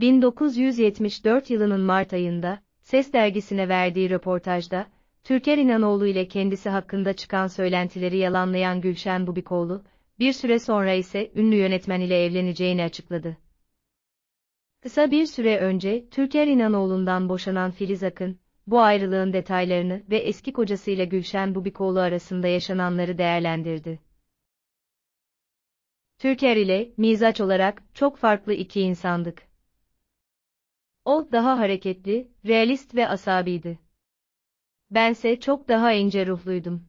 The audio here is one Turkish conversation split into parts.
1974 yılının Mart ayında, Ses dergisine verdiği röportajda, Türker İnanoğlu ile kendisi hakkında çıkan söylentileri yalanlayan Gülşen Bubikoğlu, bir süre sonra ise ünlü yönetmen ile evleneceğini açıkladı. Kısa bir süre önce Türker İnanoğlu'ndan boşanan Filiz Akın, bu ayrılığın detaylarını ve eski kocasıyla Gülşen Bubikoğlu arasında yaşananları değerlendirdi. Türker ile mizaç olarak çok farklı iki insandık. O daha hareketli, realist ve asabiydi. Bense çok daha ince ruhluydum.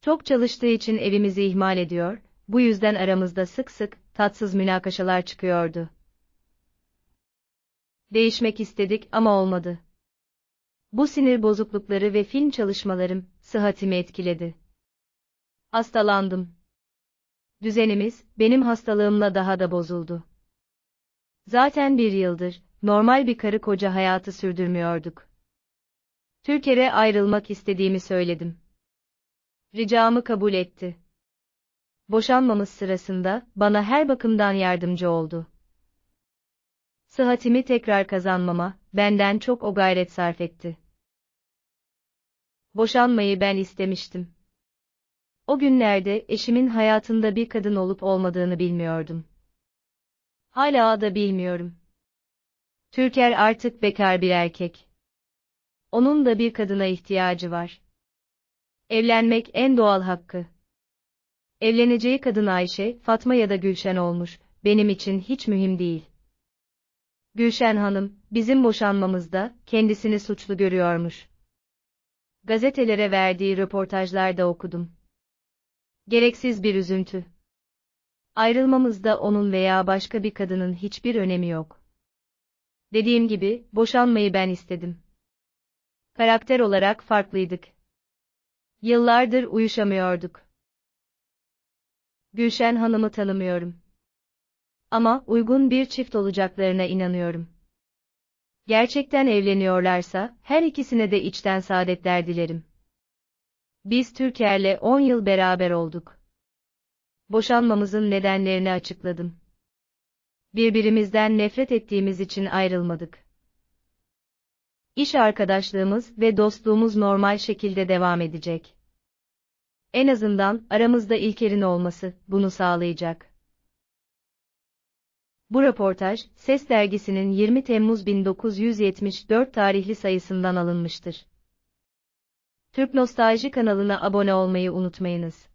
Çok çalıştığı için evimizi ihmal ediyor, bu yüzden aramızda sık sık tatsız münakaşalar çıkıyordu. Değişmek istedik ama olmadı. Bu sinir bozuklukları ve film çalışmalarım sıhhatimi etkiledi. Hastalandım. Düzenimiz benim hastalığımla daha da bozuldu. Zaten bir yıldır normal bir karı koca hayatı sürdürmüyorduk. Türker'e ayrılmak istediğimi söyledim. Ricamı kabul etti. Boşanmamız sırasında bana her bakımdan yardımcı oldu. Sıhhatimi tekrar kazanmama, benden çok o gayret sarf etti. Boşanmayı ben istemiştim. O günlerde eşimin hayatında bir kadın olup olmadığını bilmiyordum. Hala da bilmiyorum. Türker artık bekar bir erkek. Onun da bir kadına ihtiyacı var. Evlenmek en doğal hakkı. Evleneceği kadın Ayşe, Fatma ya da Gülşen olmuş, benim için hiç mühim değil. Gülşen Hanım, bizim boşanmamızda kendisini suçlu görüyormuş. Gazetelere verdiği röportajlarda okudum. Gereksiz bir üzüntü. Ayrılmamızda onun veya başka bir kadının hiçbir önemi yok. Dediğim gibi, boşanmayı ben istedim. Karakter olarak farklıydık. Yıllardır uyuşamıyorduk. Gülşen Hanım'ı tanımıyorum. Ama uygun bir çift olacaklarına inanıyorum. Gerçekten evleniyorlarsa her ikisine de içten saadetler dilerim. Biz Türker'le 10 yıl beraber olduk. Boşanmamızın nedenlerini açıkladım birbirimizden nefret ettiğimiz için ayrılmadık. İş arkadaşlığımız ve dostluğumuz normal şekilde devam edecek. En azından aramızda İlker'in olması bunu sağlayacak. Bu raportaj, Ses dergisinin 20 Temmuz 1974 tarihli sayısından alınmıştır. Türk Nostalji kanalına abone olmayı unutmayınız.